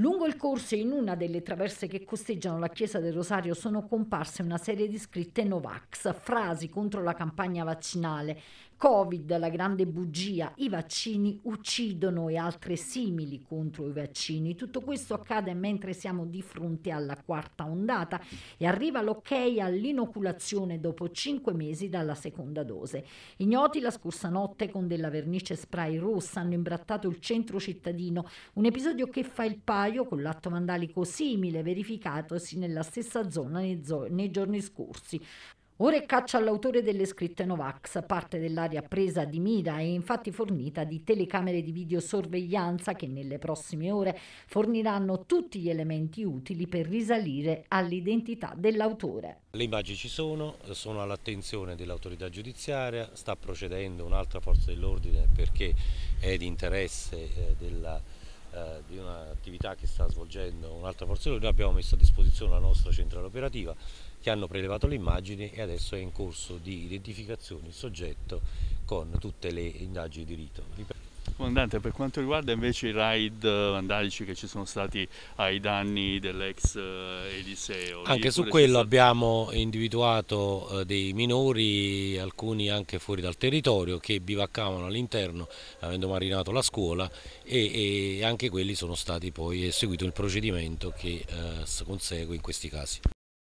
Lungo il corso e in una delle traverse che costeggiano la chiesa del Rosario sono comparse una serie di scritte Novax, frasi contro la campagna vaccinale, Covid, la grande bugia, i vaccini uccidono e altre simili contro i vaccini. Tutto questo accade mentre siamo di fronte alla quarta ondata e arriva l'ok all'inoculazione dopo cinque mesi dalla seconda dose. Ignoti la scorsa notte con della vernice spray rossa hanno imbrattato il centro cittadino, un episodio che fa il paio con l'atto vandalico simile verificatosi nella stessa zona nei, zo- nei giorni scorsi. Ora è caccia all'autore delle scritte Novax, parte dell'area presa di mira è infatti fornita di telecamere di videosorveglianza che nelle prossime ore forniranno tutti gli elementi utili per risalire all'identità dell'autore. Le immagini ci sono, sono all'attenzione dell'autorità giudiziaria, sta procedendo un'altra forza dell'ordine perché è di interesse eh, della di un'attività che sta svolgendo un'altra forza di noi abbiamo messo a disposizione la nostra centrale operativa che hanno prelevato le immagini e adesso è in corso di identificazione il soggetto con tutte le indagini di rito. Comandante, per quanto riguarda invece i raid eh, vandalici che ci sono stati ai danni dell'ex eh, Eliseo. Anche su quello stato... abbiamo individuato eh, dei minori, alcuni anche fuori dal territorio, che bivaccavano all'interno avendo marinato la scuola e, e, anche quelli sono stati poi eseguito il procedimento che eh, consegue in questi casi.